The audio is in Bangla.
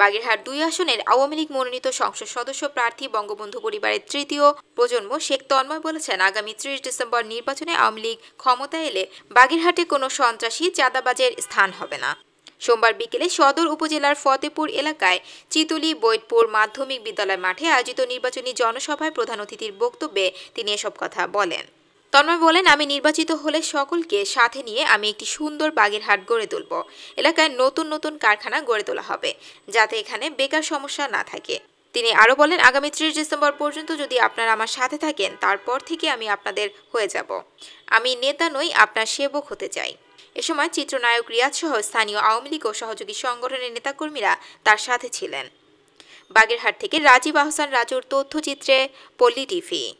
বাগেরহাট দুই আসনের আওয়ামী লীগ মনোনীত সংসদ সদস্য প্রার্থী বঙ্গবন্ধু পরিবারের তৃতীয় প্রজন্ম শেখ তন্ময় বলেছেন আগামী ত্রিশ ডিসেম্বর নির্বাচনে আওয়ামী লীগ ক্ষমতায় এলে বাগেরহাটে কোনো সন্ত্রাসী চাঁদাবাজের স্থান হবে না সোমবার বিকেলে সদর উপজেলার ফতেপুর এলাকায় চিতলি বৈদপুর মাধ্যমিক বিদ্যালয় মাঠে আয়োজিত নির্বাচনী জনসভায় প্রধান অতিথির বক্তব্যে তিনি এসব কথা বলেন তন্ময় বলেন আমি নির্বাচিত হলে সকলকে সাথে নিয়ে আমি একটি সুন্দর বাগেরহাট গড়ে তুলব এলাকায় নতুন নতুন কারখানা গড়ে তোলা হবে যাতে এখানে বেকার সমস্যা না থাকে তিনি আরও বলেন আগামী ত্রিশ ডিসেম্বর পর্যন্ত যদি আপনারা আমার সাথে থাকেন তারপর থেকে আমি আপনাদের হয়ে যাব আমি নেতা নই আপনার সেবক হতে চাই এ সময় চিত্রনায়ক রিয়াজ সহ স্থানীয় আওয়ামী লীগ ও সহযোগী সংগঠনের নেতাকর্মীরা তার সাথে ছিলেন বাগেরহাট থেকে রাজীব আহসান রাজুর তথ্যচিত্রে পল্লী টিভি